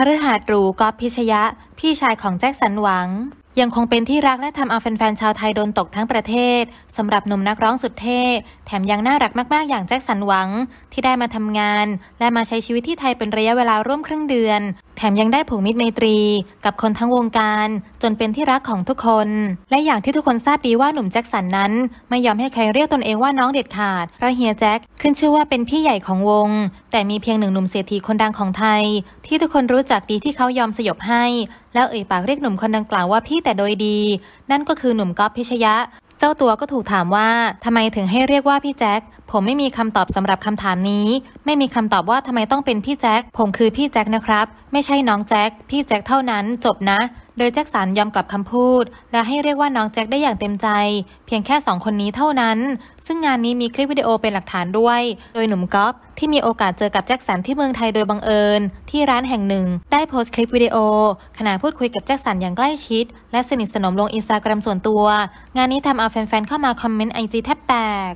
คฤหาสน์หรูกอฟพิชยะ พี่ชายของแจ็คสันหวัง ยังคงเป็นที่รักและทำเอาแฟน ๆ ชาวไทยโดนตกทั้งประเทศสำหรับหนุ่มนักร้องสุดเท่แถมยังน่ารักมากๆ อย่างแจ็คสันหวังที่ได้มาทำงาน และมาใช้ชีวิตที่ไทยเป็นระยะเวลาร่วมครึ่งเดือนแถมยังได้ผูกมิตรไมตรีกับคนทั้งวงการจนเป็นที่รักของทุกคน และอย่างที่ทุกคนทราบดีว่า หนุ่มแจ็คสันนั้น ไม่ยอมให้ใครเรียกตนเองว่าน้องเด็ดขาดเพราะเฮียแจ็คขึ้นชื่อว่าเป็นพี่ใหญ่ของวง แต่มีเพียงหนึ่งหนุ่มเศรษฐีคนดังของไทย ที่ทุกคนรู้จักดีที่เขายอมสยบให้ แล้วเอ่ยปากเรียกหนุ่มคนดังกล่าวว่าพี่แต่โดยดีนั่นก็คือหนุ่มก๊อฟพิชยะ เจ้าตัวก็ถูกถามว่าทำไมถึงให้เรียกว่าพี่แจ็คผมไม่มีคำตอบสำหรับคำถามนี้ ไม่มีคำตอบว่าทำไมต้องเป็นพี่แจ็ค ผมคือพี่แจ็คนะครับ ไม่ใช่น้องแจ็ค พี่แจ็คเท่านั้น จบนะ โดยแจ็คสันยอมกลับคำพูดและให้เรียกว่าน้องแจ็คได้อย่างเต็มใจ เพียงแค่สองคนนี้เท่านั้น ซึ่งงานนี้มีคลิปวิดีโอเป็นหลักฐานด้วย โดยหนุ่มก๊อฟที่มีโอกาสเจอกับแจ็คสันที่เมืองไทยโดยบังเอิญ ที่ร้านแห่งหนึ่ง ได้โพสต์คลิปวิดีโอขณะพูดคุยกับแจ็คสันอย่างใกล้ชิดและสนิทสนมลงอินสตาแกรมส่วนตัว งานนี้ทำเอาแฟนๆเข้ามาคอมเมนต์ไอจีแทบแตก